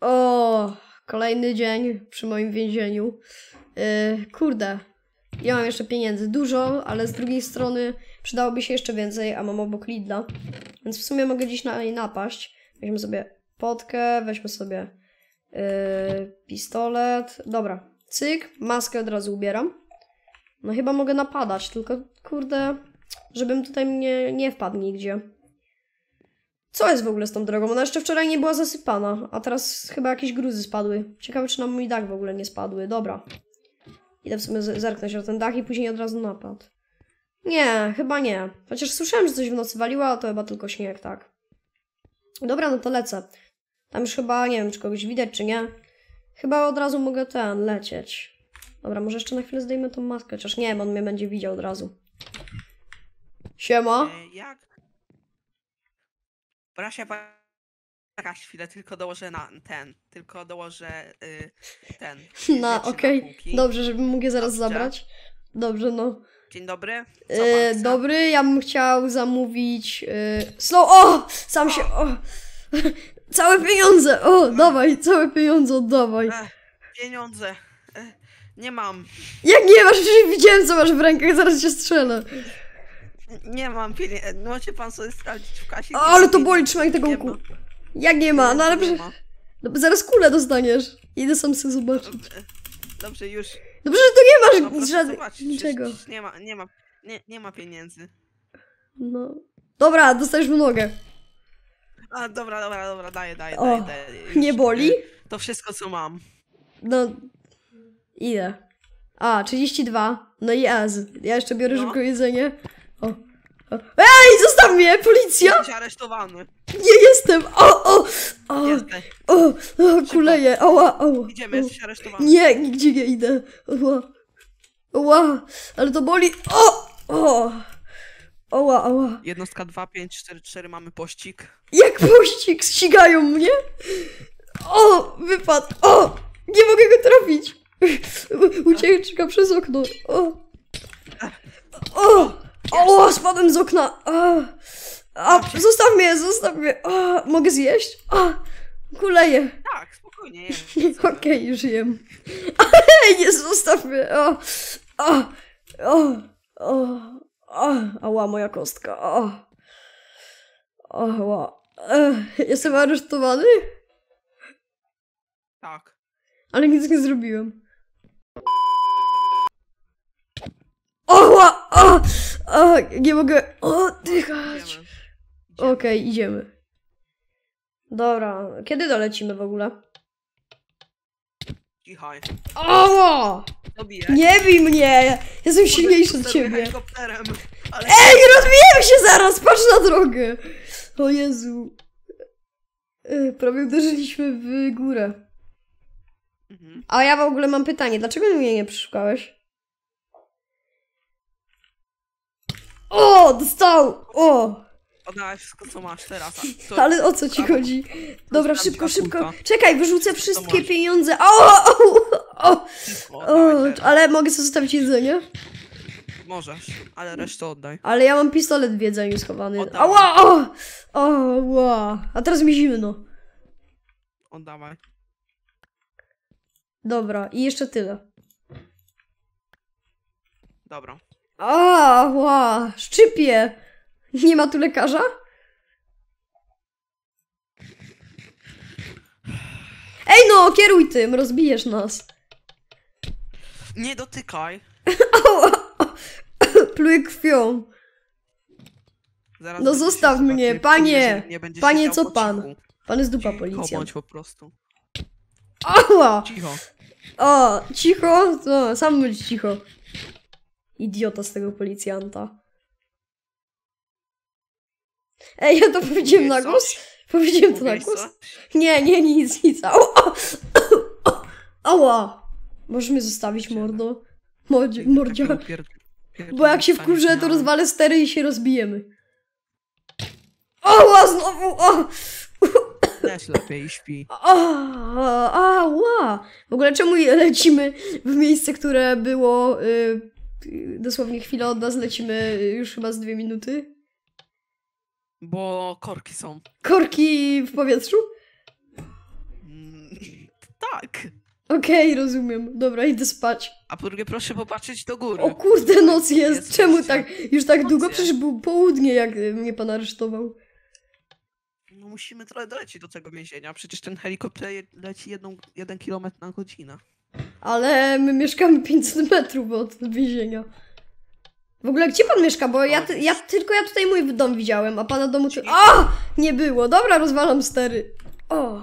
O, kolejny dzień przy moim więzieniu. Yy, kurde, ja mam jeszcze pieniędzy dużo, ale z drugiej strony przydałoby się jeszcze więcej, a mam obok Lidla. Więc w sumie mogę dziś na niej napaść. Weźmy sobie potkę, weźmy sobie yy, pistolet. Dobra, cyk, maskę od razu ubieram. No chyba mogę napadać, tylko kurde, żebym tutaj nie, nie wpadł nigdzie. Co jest w ogóle z tą drogą? Ona jeszcze wczoraj nie była zasypana, a teraz chyba jakieś gruzy spadły. Ciekawe, czy nam mój dach w ogóle nie spadły. Dobra. Idę w sumie zerknąć na ten dach i później od razu napad. Nie, chyba nie. Chociaż słyszałem, że coś w nocy waliło, to chyba tylko śnieg, tak. Dobra, no to lecę. Tam już chyba, nie wiem, czy kogoś widać, czy nie. Chyba od razu mogę ten, lecieć. Dobra, może jeszcze na chwilę zdejmę tą maskę, chociaż nie wiem, on mnie będzie widział od razu. Siema. E, jak Brasia jakaś chwilę, tylko dołożę na ten, tylko dołożę y, ten. No, okej. Okay. Dobrze, żebym mógł je zaraz Dobrze. zabrać. Dobrze, no. Dzień dobry. E, dobry, ja bym chciał zamówić. Y, slow. O! Sam się. O! całe pieniądze! O, no. dawaj, całe pieniądze oddawaj. E, pieniądze. E, nie mam. Jak nie masz? Widziałem, co masz w rękach, zaraz cię strzelę. Nie mam pieniędzy. No Może pan sobie sprawdzić w kasie. O, ale to boli, trzymaj tego łuku. Jak nie ma? No ale przecież... No, zaraz kulę dostaniesz. Idę sam sobie zobaczyć. Dobrze, już. Dobrze, no, że tu nie masz no, żadnego... niczego. nie ma, nie ma, nie, nie ma pieniędzy. No. Dobra, dostajesz mu nogę. A, dobra, dobra, dobra, daję, daję, o, daję, daję. Nie boli? To wszystko, co mam. No, ile? A, 32. No i yes. Ja jeszcze biorę no. szybko jedzenie o, Ej, zostaw mnie, policja! Jesteś aresztowany. Nie jestem! O, o! O, o, o kuleję, oła, oła. Idziemy, jesteś aresztowany. Nie, nigdzie nie idę. Oła. Oła. ale to boli. O! O! Oła, oła. Jednostka 2, 5, 4, 4, mamy pościg. Jak pościg? Ścigają mnie? O! Wypadł! O! Nie mogę go trafić! Ucieczka przez okno. O! O, spadłem z okna. A, zostaw mnie, zostaw mnie. mogę zjeść? A, kuleję. Tak, spokojnie Okej, okay, już jem. nie zostaw mnie. O, o, o, o, o. Ała, moja kostka. O, o, e, Jestem aresztowany? Tak. Ale nic nie zrobiłem. O, o, o, o, nie mogę oddychać. Okej, okay, idziemy. Dobra, kiedy dolecimy w ogóle? Cichaj. O! Nie bij mnie! Jestem silniejszy od ciebie. Ej, rozbiję się zaraz! Patrz na drogę! O Jezu. Y, prawie uderzyliśmy w górę. Mhm. A ja w ogóle mam pytanie, dlaczego mnie nie przeszukałeś? O, dostał! O! Oddałeś wszystko, co masz teraz. To, Ale o co ci chodzi? Dobra, szybko, szybko. kulka. Czekaj, wyrzucę wszystkie pieniądze. O, o, o, o, ale mogę sobie zostawić jedzenie? Możesz, ale resztę oddaj. Ale ja mam pistolet w jedzeniu schowany. Oddam. Ała, o, o, ła. A teraz mi zimno. Oddawaj. Dobra, i jeszcze tyle. Dobra. A, ła, szczypie! Nie ma tu lekarza? Ej no, kieruj tym, rozbijesz nas. Nie dotykaj. Pluję krwią. Zaraz no zostaw mnie, panie! Nie, panie, co pan? Pan jest dupa policja. po prostu. Ała! Cicho. O, cicho? No, sam być cicho. Idiota z tego policjanta. Ej, ja to powiedziałem na głos? Powiedziałem to na głos? Nie, nie, nic, nic. Ała! Ała! zostawić, mordo? mordzia. Bo jak się wkurzę, to rozwalę stery i się rozbijemy. Ała, znowu! O! Też lepiej śpi. Ała! W ogóle czemu lecimy w miejsce, które było... Y dosłownie chwilę od nas, lecimy już chyba z dwie minuty. Bo korki są. Korki w powietrzu? Mm, tak. Okej, okay, rozumiem. Dobra, idę spać. A po drugie, proszę popatrzeć do góry. O kurde, noc jest. jest Czemu tak? Już tak długo? Przecież było południe, jak mnie pan aresztował. No musimy trochę dolecieć do tego więzienia. Przecież ten helikopter leci jedną, jeden kilometr na godzinę ale my mieszkamy 500 metrów od więzienia. W ogóle gdzie pan mieszka? Bo ja, ja tylko ja tutaj mój dom widziałem, a pana domu... Czy... O! Nie było. Dobra, rozwalam stery. O!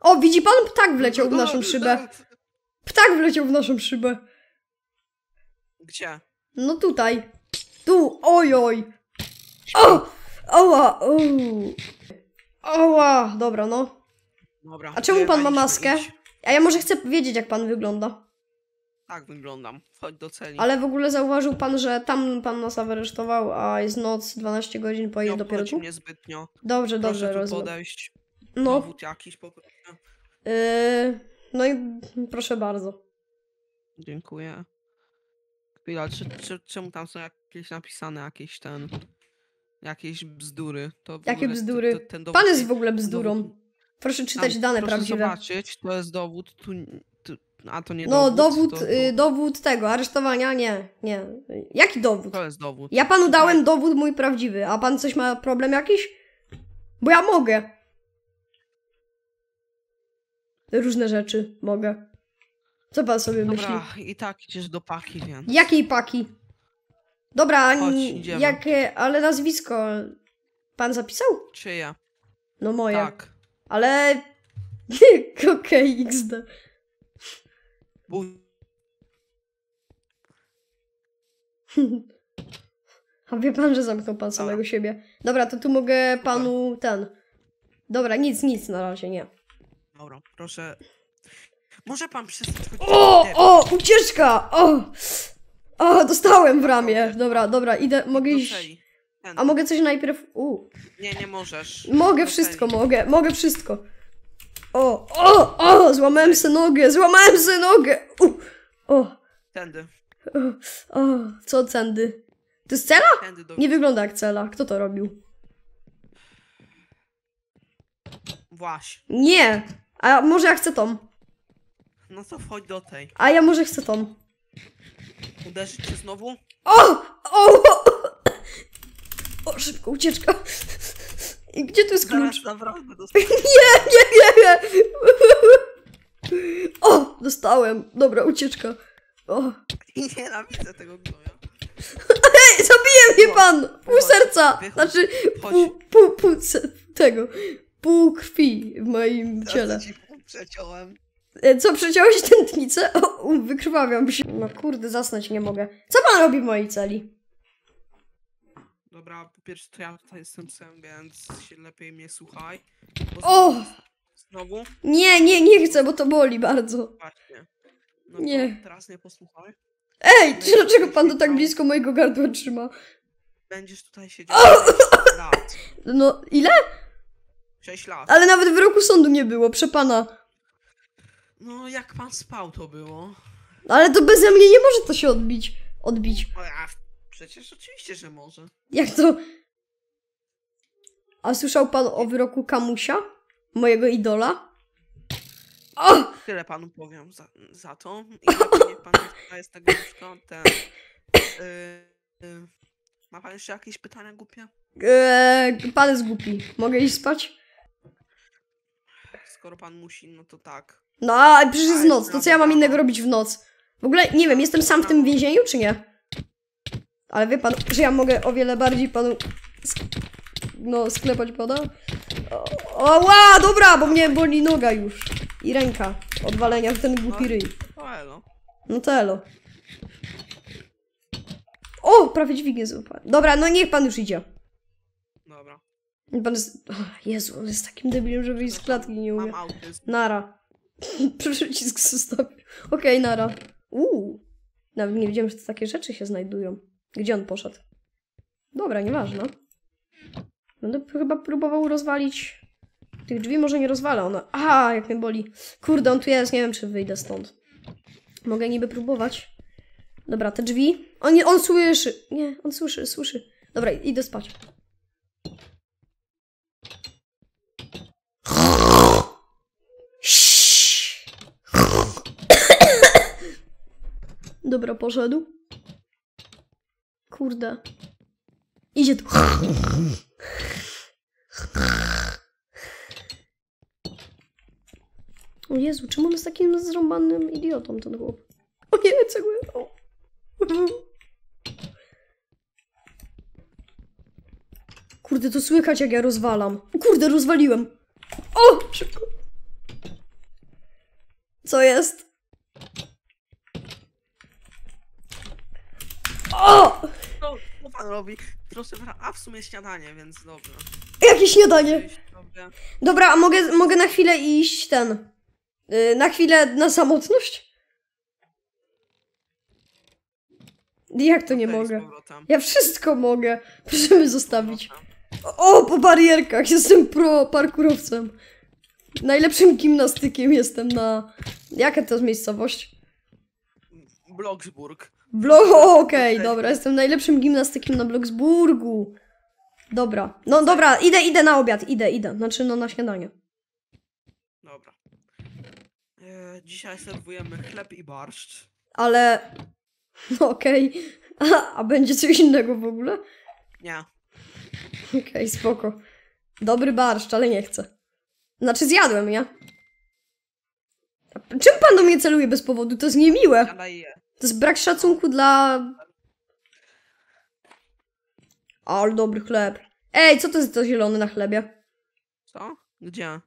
O, widzi pan? Ptak wleciał w no naszą szybę. No Ptak wleciał w naszą szybę. Gdzie? No tutaj. Tu, ojoj. O! Oła, Oła, dobra no. Dobra. A czemu pan ma maskę? A ja może chcę wiedzieć, jak pan wygląda. Tak wyglądam. Chodź do celi. Ale w ogóle zauważył pan, że tam pan nas aresztował, a jest noc, 12 godzin, pojedzie no, dopiero tu? niezbytnio. Dobrze, Proszę dobrze, rozumiem. podejść. No. Dowód jakiś poproszę. Yy, no i proszę bardzo. Dziękuję. Chwila, czy, czy, czemu tam są jakieś napisane jakieś ten... Jakieś bzdury? To Jakie bzdury? pan jest w ogóle bzdurą. Proszę czytać Tam, dane proszę prawdziwe. zobaczyć, to jest dowód, tu, tu, a to nie no, dowód. No, dowód, y, dowód tego, aresztowania, nie, nie. Jaki dowód? To jest dowód. Ja panu dałem dowód mój prawdziwy, a pan coś ma problem jakiś? Bo ja mogę. Różne rzeczy mogę. Co pan sobie Dobra, myśli? i tak idziesz do paki, więc... Jakiej paki? Dobra, Chodź, jakie, ale nazwisko pan zapisał? ja? No moje. Tak. Ale... Okej, XD. Bu- A wie pan, że zamknął pan samego tak. siebie. Dobra, to tu mogę panu ten... Dobra, nic, nic na razie, nie. Dobra, proszę. Może pan przestać O, o, ucieczka! O! O, dostałem w ramię. Dobra, dobra, idę, mogę iść... A mogę coś najpierw... U. Nie, nie możesz. Mogę wszystko, mogę, mogę wszystko. O, o, o, złamałem se nogę, złamałem se nogę. U. O. Tędy. O, o, co tędy? To jest cela? Tędy do... Nie wygląda jak cela. Kto to robił? Właśnie. Nie! A może ja chcę tą? No to wchodź do tej. A ja może chcę tą. Uderzyć cię znowu? O! o! O, szybko, ucieczka. I gdzie tu jest klucz? Nie, nie, nie, nie. O, dostałem. Dobra, ucieczka. O. Nienawidzę tego gnoja. Ej, zabije mnie pan! Pół serca! Znaczy, pół, pół, pół tego. Pół krwi w moim ciele. Przeciąłem. E, co, przeciąłeś tętnicę? O, wykrwawiam się. No kurde, zasnąć nie mogę. Co pan robi w mojej celi? Dobra, po pierwsze to ja tutaj jestem psem, więc się lepiej mnie słuchaj. O! Znowu? Nie, nie, nie chcę, bo to boli bardzo. Właśnie. No Nie. Teraz nie posłuchaj. Ej, czy- dlaczego pan to tak blisko mojego gardła trzyma? Będziesz tutaj siedział 6 No, ile? 6 lat. Ale nawet wyroku sądu nie było, przepana. No jak pan spał to było. Ale to bez mnie nie może to się odbić. Odbić. O, ja Przecież oczywiście, że może. Jak to? A słyszał pan o wyroku Kamusia? Mojego idola? O! Tyle panu powiem za, za to. I niech pan jest tak gorzko. Ten, Yy, yy. Ma pan jeszcze jakieś pytania głupie? Eee, pan jest głupi. Mogę iść spać? Skoro pan musi, no to tak. No, a przecież jest noc. To co ja mam innego robić w noc? W ogóle, nie wiem, jestem sam w tym więzieniu, czy nie? Ale wie pan, że ja mogę o wiele bardziej panu no, sklepać pada? O, ła, dobra, bo mnie boli noga już. I ręka odwalenia w ten głupi no. ryj. No to elo. O, prawie dźwignię złapałem. Dobra, no niech pan już idzie. Dobra. Pan jest... Jezu, on jest takim debilem, że wyjść z klatki nie umie. Nara. Przycisk zostawił. Okej, okay, nara. Uuu. Nawet nie wiedziałem, że to takie rzeczy się znajdują. Gdzie on poszedł? Dobra, nieważne. Będę chyba próbował rozwalić... Tych drzwi może nie rozwala one. a jak mnie boli. Kurde, on tu jest. Nie wiem, czy wyjdę stąd. Mogę niby próbować. Dobra, te drzwi. On, nie, on słyszy. Nie, on słyszy, słyszy. Dobra, idę spać. Dobra, poszedł. Kurde. Idzie tu. O Jezu, czemu on jest takim zrąbanym idiotą, ten chłop? O nie, co go Kurde, to słychać jak ja rozwalam. O kurde, rozwaliłem. O, szybko. Co jest? O! Co, co pan robi? Proszę a w sumie śniadanie, więc dobrze. Jakie śniadanie? Dobra. Dobra, a mogę, mogę na chwilę iść ten... Y, na chwilę na samotność? Jak to nie mogę? Ja wszystko mogę. Proszę mnie zostawić. O, po barierkach! Jestem pro parkurowcem. Najlepszym gimnastykiem jestem na... Jaka to jest miejscowość? Bloksburg. Blok, okej, okay, dobra, jestem najlepszym gimnastykiem na Bloksburgu. Dobra, no dobra, idę, idę na obiad, idę, idę, znaczy no na śniadanie. Dobra. E, dzisiaj serwujemy chleb i barszcz. Ale, no okej, okay. a, a, będzie coś innego w ogóle? Nie. Okej, okay, spoko. Dobry barszcz, ale nie chcę. Znaczy zjadłem, nie? Czym pan do mnie celuje bez powodu? To jest niemiłe. Ale je. To jest brak szacunku dla... Ale dobry chleb. Ej, co to jest to zielone na chlebie? Co? Gdzie?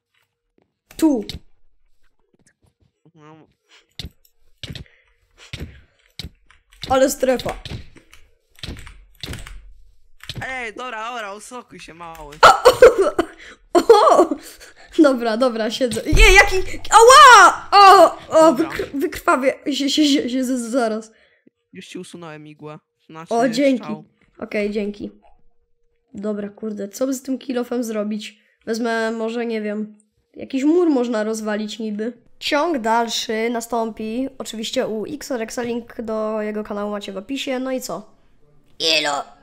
Tu. Ale strefa. Ej, dobra, dobra, usokuj się mały. O! o, o, o. Dobra, dobra, siedzę. Nie, jaki... Ała! O, o, wykrwawia. wykr wykrwawię się, się, się, się z- zaraz. Już ci usunąłem igłę. Znaczy, O, dzięki. strzał. Okej, dzięki. Dobra, kurde, co by z tym kilofem zrobić? Wezmę może, nie wiem, jakiś mur można rozwalić niby. Ciąg dalszy nastąpi oczywiście u Link do jego kanału macie w opisie, no i co? Ilo!